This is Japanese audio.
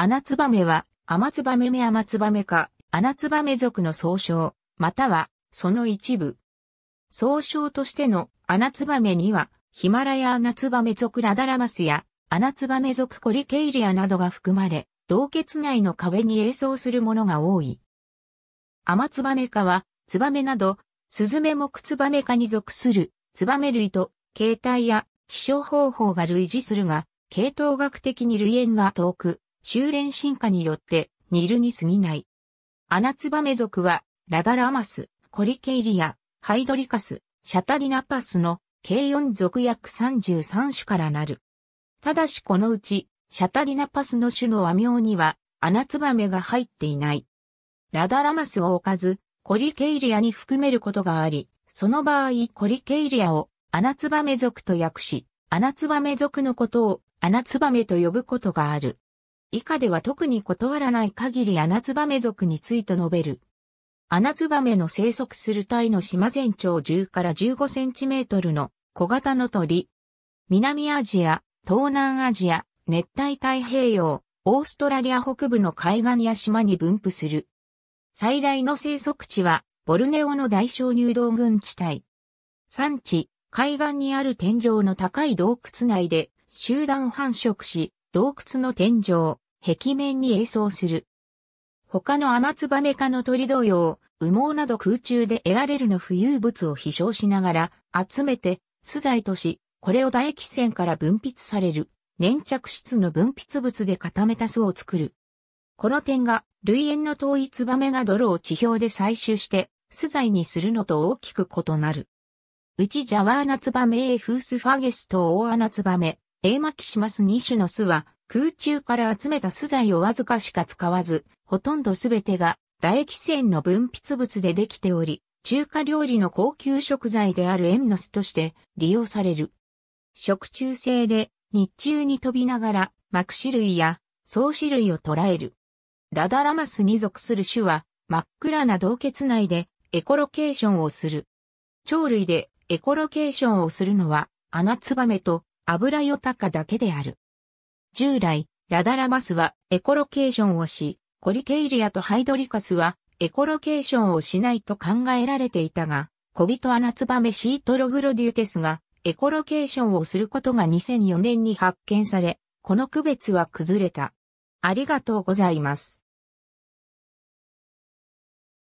アナツバメは、アマツバメメアマツバメか、アナツバメ族の総称、または、その一部。総称としてのアナツバメには、ヒマラヤアナツバメ族ラダラマスや、アナツバメ族コリケイリアなどが含まれ、洞穴内の壁に映像するものが多い。アマツバメ科は、ツバメなど、スズメ目ツバメ科に属する、ツバメ類と、形態や、飛翔方法が類似するが、系統学的に類縁は遠く、修練進化によって煮るに過ぎない。アナツバメ族は、ラダラマス、コリケイリア、ハイドリカス、シャタディナパスの計4族約33種からなる。ただしこのうち、シャタディナパスの種の和名には、アナツバメが入っていない。ラダラマスを置かず、コリケイリアに含めることがあり、その場合コリケイリアをアナツバメ族と訳し、アナツバメ族のことをアナツバメと呼ぶことがある。以下では特に断らない限りアナツバメ族について述べる。アナツバメの生息するタイの島全長10から15センチメートルの小型の鳥。南アジア、東南アジア、熱帯太平洋、オーストラリア北部の海岸や島に分布する。最大の生息地は、ボルネオの大小入道群地帯。産地、海岸にある天井の高い洞窟内で集団繁殖し、洞窟の天井、壁面に映像する。他のアマツバメ科の鳥同様、羽毛など空中で得られるの浮遊物を飛翔しながら集めて素材とし、これを唾液腺から分泌される粘着質の分泌物で固めた巣を作る。この点が類縁の遠いツバメが泥を地表で採集して素材にするのと大きく異なる。うちジャワーナツバメエフースファゲスとオオアナツバメ、エーマキシマス2種の巣は空中から集めた巣材をわずかしか使わず、ほとんどすべてが唾液腺の分泌物でできており、中華料理の高級食材であるエムノスとして利用される。食中性で日中に飛びながら膜種類や草種類を捉える。ラダラマスに属する種は真っ暗な洞穴内でエコロケーションをする。鳥類でエコロケーションをするのはアナツバメと油ヨタカだけである。従来、ラダラマスはエコロケーションをし、コリケイリアとハイドリカスはエコロケーションをしないと考えられていたが、小人アナツバメシートログロデューテスがエコロケーションをすることが2004年に発見され、この区別は崩れた。ありがとうございます。